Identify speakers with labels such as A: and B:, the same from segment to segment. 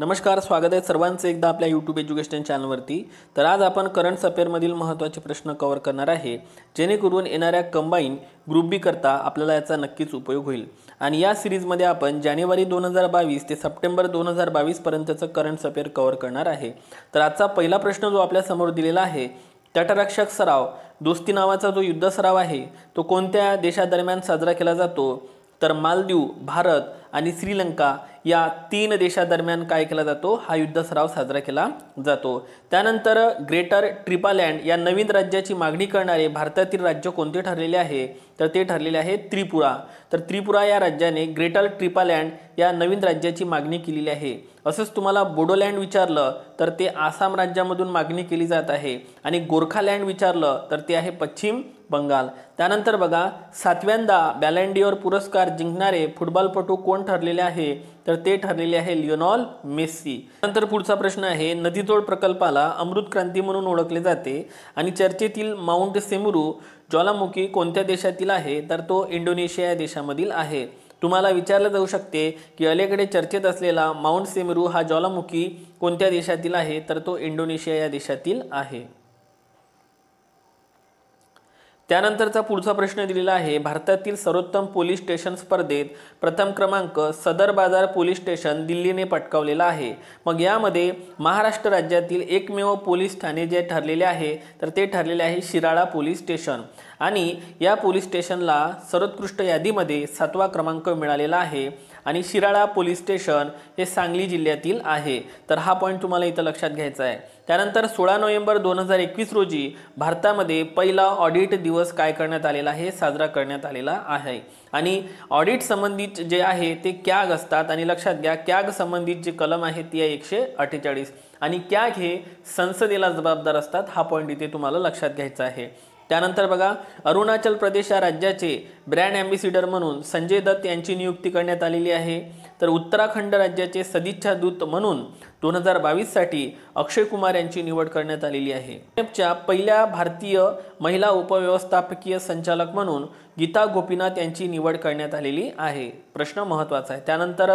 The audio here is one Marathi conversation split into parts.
A: नमस्कार स्वागत आहे सर्वांचं एकदा आपल्या यूट्यूब एज्युकेशन चॅनलवरती तर आज आपण करंट अफेअरमधील महत्त्वाचे प्रश्न कवर करणार आहे जेणेकरून येणाऱ्या कंबाईन ग्रुप बी करता आपल्याला याचा नक्कीच उपयोग होईल आणि या सिरीजमध्ये आपण जानेवारी दोन हजार बावीस ते सप्टेंबर दोन हजार बावीसपर्यंतचं करंट अफेअर कवर करणार आहे तर आजचा पहिला प्रश्न जो आपल्यासमोर दिलेला आहे तटरक्षक सराव दोस्ती नावाचा जो युद्ध सराव आहे तो कोणत्या देशादरम्यान साजरा केला जातो तर मालदीव भारत आणि श्रीलंका या तीन देशादरम्यान काय केला जातो हा युद्ध सराव साजरा केला जातो त्यानंतर ग्रेटर ट्रिपालँड या नवीन राज्याची मागणी करणारे भारतातील राज्य कोणते ठरलेले आहे तर ते ठरलेले आहे त्रिपुरा तर त्रिपुरा या राज्याने ग्रेटर ट्रिपालँड या नवीन राज्याची मागणी केलेली आहे असंच तुम्हाला बोडोलँड विचारलं तर ते आसाम राज्यामधून मागणी केली जात आहे आणि गोरखालँड विचारलं तर ते आहे पश्चिम बंगाल त्यानंतर बघा सातव्यांदा बॅलेंडिओर पुरस्कार जिंकणारे फुटबॉलपटू कोण ठरलेले आहे तर ते ठरलेले आहे लिओनॉल मेस्सी नंतर पुढचा प्रश्न आहे नदीतोड प्रकल्पाला अमृत क्रांती म्हणून ओळखले जाते आणि चर्चेतील माउंट सेमुरू ज्वालामुखी कोणत्या देशातील आहे तर तो इंडोनेशिया या देशामधील आहे तुम्हाला विचारलं जाऊ शकते की अलीकडे चर्चेत असलेला माउंट सेमरू हा ज्वालामुखी कोणत्या देशातील आहे तर तो इंडोनेशिया या देशातील आहे त्यानंतरचा पुढचा प्रश्न दिलेला आहे भारतातील सर्वोत्तम पोलीस स्टेशन स्पर्धेत प्रथम क्रमांक सदर बाजार पोलीस स्टेशन दिल्लीने पटकावलेला आहे मग यामध्ये महाराष्ट्र राज्यातील एकमेव पोलीस ठाणे जे ठरलेले आहे तर ते ठरलेले आहे शिराळा पोलीस स्टेशन आणि या पोलीस स्टेशनला सर्वोत्कृष्ट यादीमध्ये सातवा क्रमांक मिळालेला आहे आणि शिराळा पोलीस स्टेशन हे सांगली जिल्ह्यातील आहे तर हा पॉईंट तुम्हाला इथं लक्षात घ्यायचा आहे त्यानंतर सोळा नोव्हेंबर दोन हजार एकवीस रोजी भारतामध्ये पहिला ऑडिट दिवस काय करण्यात आलेला आहे साजरा करण्यात आलेला आहे आणि ऑडिट संबंधित जे आहे ते कॅग असतात आणि लक्षात घ्या कॅग संबंधित जे कलम आहे ती आहे एकशे अठ्ठेचाळीस आणि कॅग हे संसदेला जबाबदार असतात हा पॉईंट इथे तुम्हाला लक्षात घ्यायचा आहे त्यानंतर बघा अरुणाचल प्रदेश या राज्याचे ब्रँड ॲम्बेसिडर म्हणून संजय दत्त यांची नियुक्ती करण्यात आलेली आहे तर उत्तराखंड राज्याचे सदिच्छा दूत म्हणून दोन हजार बावीससाठी अक्षय कुमार यांची निवड करण्यात आलेली आहे च्या पहिल्या भारतीय महिला उपव्यवस्थापकीय संचालक म्हणून गीता गोपीनाथ यांची निवड करण्यात आलेली आहे प्रश्न महत्त्वाचा आहे त्यानंतर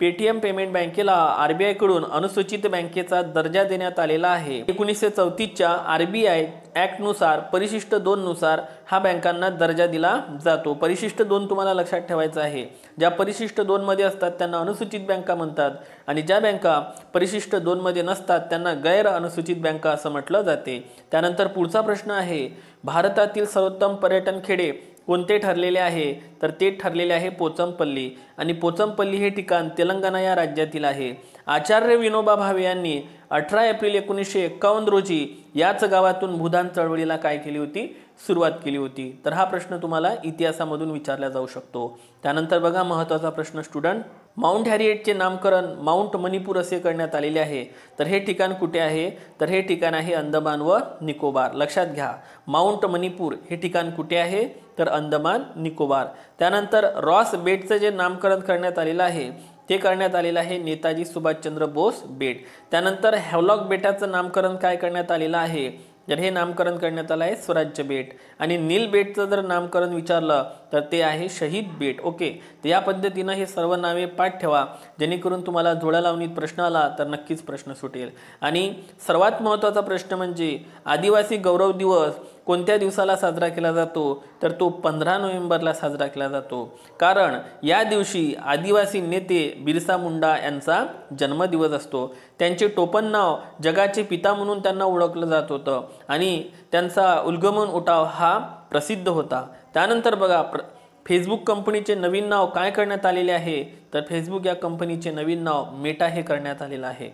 A: पेटीएम पेमेंट बँकेला आर बी आयकडून अनुसूचित बँकेचा दर्जा देण्यात आलेला आहे एकोणीसशे चौतीसच्या आर बी आय ॲक्टनुसार परिशिष्ट दोननुसार हा बँकांना दर्जा दिला जातो परिशिष्ट दोन तुम्हाला लक्षात ठेवायचं आहे ज्या परिशिष्ट दोनमध्ये असतात त्यांना अनुसूचित बँका म्हणतात आणि ज्या बँका परिशिष्ट दोनमध्ये नसतात त्यांना गैर अनुसूचित बँका असं म्हटलं जाते त्यानंतर पुढचा प्रश्न आहे भारतातील सर्वोत्तम पर्यटन खेडे कोणते ठरलेले आहे तर ते ठरलेले आहे पोचमपल्ली आणि पोचमपल्ली हे ठिकाण तेलंगणा या राज्यातील आहे आचार्य विनोबा भावे यांनी अठरा एप्रिल एकोणीसशे एक्कावन्न रोजी याच गावातून भूदान चळवळीला काय केली होती सुरुवात केली होती तर हा प्रश्न तुम्हाला इतिहासामधून विचारला जाऊ शकतो त्यानंतर बघा महत्त्वाचा प्रश्न स्टुडंट माउंट हॅरिएटचे नामकरण माउंट मणिपूर असे करण्यात आलेले आहे तर हे ठिकाण कुठे आहे तर हे ठिकाण आहे अंदमान व निकोबार लक्षात घ्या माउंट मणिपूर हे ठिकाण कुठे आहे तर अंदमान निकोबार त्यानंतर रॉस बेटचं जे नामकरण करण्यात आलेलं आहे ते करण्यात आलेलं आहे नेताजी सुभाषचंद्र बोस बेट त्यानंतर हॅवलॉक बेटाचं नामकरण काय करण्यात आलेलं आहे जर हे नामकरण करण्यात आलं आहे स्वराज्य बेट आणि नील बेटचं जर नामकरण विचारलं तर ते आहे शहीद बेट ओके तर या पद्धतीनं हे सर्व नावे पाठ ठेवा जेणेकरून तुम्हाला जोड्या लावणीत प्रश्न आला तर नक्कीच प्रश्न सुटेल आणि सर्वात महत्त्वाचा प्रश्न म्हणजे आदिवासी गौरव दिवस कोणत्या दिवसाला साजरा केला जातो तर तो पंधरा नोव्हेंबरला साजरा केला जातो कारण या दिवशी आदिवासी नेते बिरसा मुंडा यांचा जन्मदिवस असतो त्यांचे टोपण नाव जगाचे पिता म्हणून त्यांना ओळखलं जात होतं आणि त्यांचा उल्गमन उठाव हा प्रसिद्ध होता त्यानंतर बघा प्र फेसबुक कंपनीचे नवीन नाव काय करण्यात आलेले आहे तर फेसबुक या कंपनीचे नवीन नाव मेटा हे करण्यात आलेलं आहे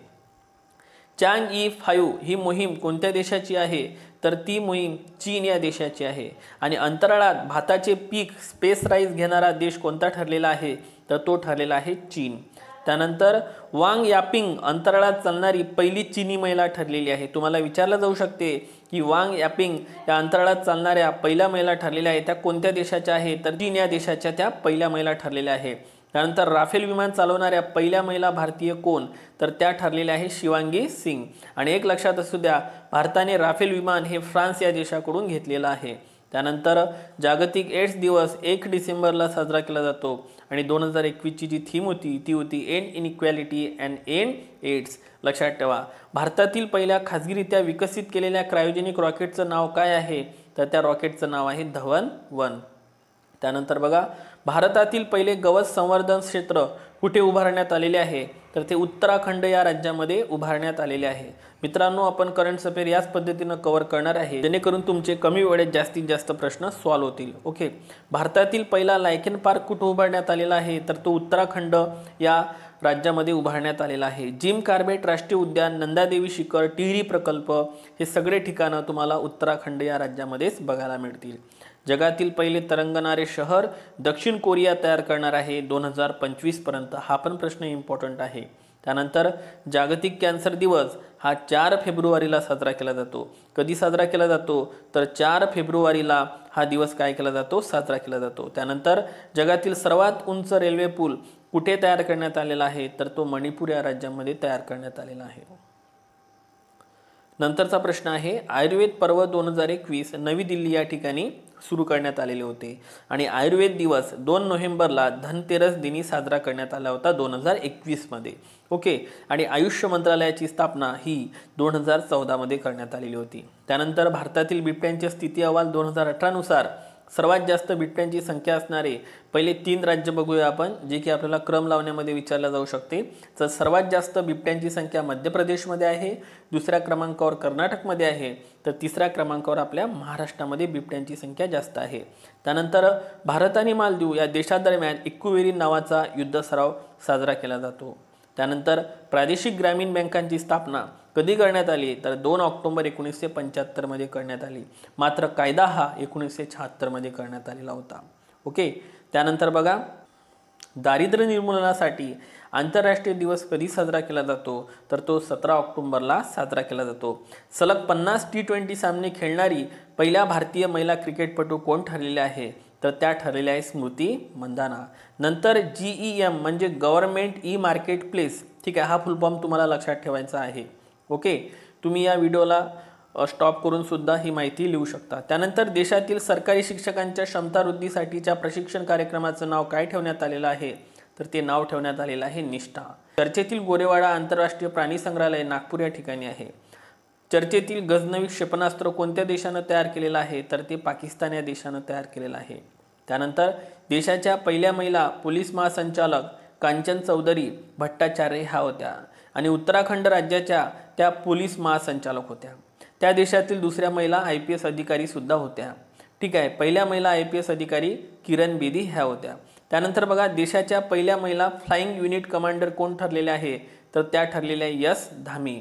A: चांग ई फायू ही मोहीम कोणत्या देशाची आहे तर ती मोहीम चीन या देशाची आहे आणि अंतराळात भाताचे पीक स्पेस राईज घेणारा देश कोणता ठरलेला आहे तर तो ठरलेला आहे चीन त्यानंतर वांग यापिंग अंतराळात चालणारी पहिली चीनी महिला ठरलेली आहे तुम्हाला विचारलं जाऊ शकते की वांग यापिंग या अंतराळात चालणाऱ्या पहिल्या महिला ठरलेल्या आहेत त्या कोणत्या देशाच्या आहे तर चीन या देशाच्या त्या पहिल्या महिला ठरलेल्या आहे त्यानंतर राफेल विमान चालवणाऱ्या पहिल्या महिला भारतीय कोण तर त्या ठरलेल्या आहे शिवांगी सिंग आणि एक लक्षात असू द्या भारताने राफेल विमान हे फ्रान्स या देशाकडून घेतलेलं आहे त्यानंतर जागतिक एड्स दिवस एक डिसेंबरला साजरा केला जातो आणि दोन हजार एकवीसची जी थीम होती ती होती end inequality and end AIDS लक्षात ठेवा भारतातील पहिल्या खाजगीरित्या विकसित केलेल्या क्रायोजेनिक रॉकेटचं नाव काय आहे तर त्या रॉकेटचं नाव आहे धवन वन त्यानंतर बघा भारतातील पहिले गवत संवर्धन क्षेत्र कुठे उभारण्यात आलेले आहे तर ते उत्तराखंड या राज्यामध्ये उभारण्यात आलेले आहे मित्रांनो आपण करंट अफेअर याच पद्धतीनं कव्हर करणार आहे जेणेकरून तुमचे कमी वेळेत जास्तीत जास्त प्रश्न सॉल्व्ह होतील ओके भारतातील पहिला लायकेन पार्क कुठं उभारण्यात आलेला आहे तर तो उत्तराखंड या राज्यामध्ये उभारण्यात आलेला आहे जिम कार्बेट राष्ट्रीय उद्यान नंदादेवी शिखर टिहरी प्रकल्प हे सगळे ठिकाणं तुम्हाला उत्तराखंड या राज्यामध्येच बघायला मिळतील जगातील पहिले तरंगणारे शहर दक्षिण कोरिया तयार करणार आहे दोन हजार पंचवीसपर्यंत हा पण प्रश्न इम्पॉर्टंट आहे त्यानंतर जागतिक कॅन्सर दिवस हा चार फेब्रुवारीला साजरा केला जातो कधी साजरा केला जातो तर चार फेब्रुवारीला हा दिवस काय केला जातो साजरा केला जातो त्यानंतर जगातील सर्वात उंच रेल्वे पूल कुठे तयार करण्यात आलेला आहे तर तो मणिपूर या राज्यामध्ये तयार करण्यात आलेला आहे नंतरचा प्रश्न आहे आयुर्वेद पर्व दोन हजार एकवीस नवी दिल्ली या ठिकाणी सुरू करण्यात आलेले होते आणि आयुर्वेद दिवस दोन नोव्हेंबरला धनतेरस दिनी साजरा करण्यात आला होता दोन हजार एकवीसमध्ये ओके आणि आयुष्य मंत्रालयाची स्थापना ही दोन हजार चौदामध्ये करण्यात आलेली होती त्यानंतर भारतातील बिबट्यांच्या स्थिती अहवाल दोन हजार अठरानुसार सर्वात जास्त बिबट्यांची संख्या असणारे पहिले तीन राज्य बघूया आपण जे की आपल्याला क्रम लावण्यामध्ये विचारल्या जाऊ शकते तर सर्वात जास्त बिबट्यांची संख्या मध्य प्रदेशमध्ये आहे दुसऱ्या क्रमांकावर कर्नाटकमध्ये आहे तर तिसऱ्या क्रमांकावर आपल्या महाराष्ट्रामध्ये बिबट्यांची संख्या जास्त आहे त्यानंतर भारत आणि मालदीव या देशादरम्यान इक्कुवेरी नावाचा युद्ध सराव साजरा केला जातो त्यानंतर प्रादेशिक ग्रामीण बँकांची स्थापना कधी करण्यात आली तर दोन ऑक्टोंबर एकोणीसशे पंच्याहत्तरमध्ये करण्यात आली मात्र कायदा हा एकोणीसशे शहात्तरमध्ये करण्यात आलेला होता ओके त्यानंतर बघा दारिद्र्य निर्मूलनासाठी आंतरराष्ट्रीय दिवस कधी साजरा केला जातो तर तो सतरा ऑक्टोंबरला साजरा केला जातो सलग पन्नास टी ट्वेंटी सामने खेळणारी पहिल्या भारतीय महिला क्रिकेटपटू कोण ठरलेले आहे तर त्या ठरलेल्या आहे स्मृती मंधाना नंतर जी ई एम म्हणजे गव्हर्नमेंट ई मार्केट प्लेस ठीक आहे हा फुलफॉर्म तुम्हाला लक्षात ठेवायचा आहे ओके तुम्ही या व्हिडिओला स्टॉप करून सुद्धा ही माहिती लिहू शकता त्यानंतर देशातील सरकारी शिक्षकांच्या क्षमता वृद्धीसाठीच्या प्रशिक्षण कार्यक्रमाचं नाव काय ठेवण्यात आलेलं आहे तर ते नाव ठेवण्यात आलेलं आहे निष्ठा चर्चेतील गोरेवाडा आंतरराष्ट्रीय प्राणी संग्रहालय नागपूर या ठिकाणी आहे चर्चेतील गजनवी क्षेपणास्त्र कोणत्या देशानं तयार केलेलं आहे तर ते पाकिस्तान या देशानं तयार केलेलं आहे त्यानंतर देशाच्या पहिल्या महिला पोलीस महासंचालक कांचन चौधरी भट्टाचार्य ह्या होत्या आणि उत्तराखंड राज्याच्या त्या पोलीस महासंचालक होत्या त्या देशातील दुसऱ्या महिला आय पी एस अधिकारीसुद्धा होत्या ठीक आहे पहिल्या महिला आय पी एस अधिकारी किरण बेदी ह्या होत्या त्यानंतर बघा देशाच्या पहिल्या महिला फ्लाईंग युनिट कमांडर कोण ठरलेल्या आहे तर त्या ठरलेल्या यस धामी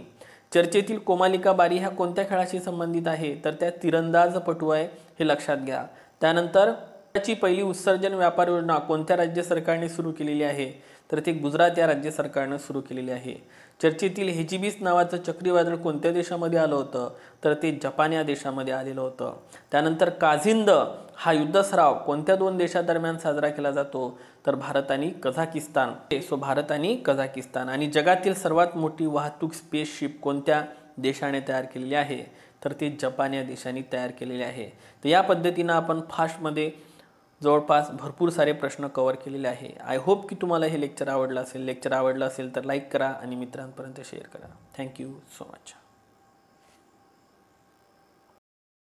A: चर्चेतील कोमालिका बारी ह्या कोणत्या खेळाशी संबंधित आहे तर त्या पटू आहे हे लक्षात घ्या त्यानंतर त्याची पहिली उत्सर्जन व्यापार योजना कोणत्या राज्य सरकारने सुरू केलेली आहे तर ती गुजरात या राज्य सरकारनं सुरू केलेली आहे चर्चेतील हेजिबीस नावाचं चक्रीवादळ कोणत्या देशामध्ये आलं होतं तर ते जपान या देशामध्ये आलेलं होतं त्यानंतर काझिंद हा युद्धसराव कोणत्या दोन देशादरम्यान साजरा केला जातो तर भारत आणि कझाकिस्तान सो भारत आणि कझाकिस्तान आणि जगातील सर्वात मोठी वाहतूक स्पेसशिप कोणत्या देशाने तयार केलेली आहे तर ते जपान या देशाने तयार केलेले आहे तर या पद्धतीनं आपण फास्टमध्ये जवळपास भरपूर सारे प्रश्न कवर केलेले आहे आय होप की तुम्हाला हे लेक्चर आवडलं असेल लेक्चर आवडलं असेल तर लाईक करा आणि मित्रांपर्यंत शेअर करा थँक्यू सो मच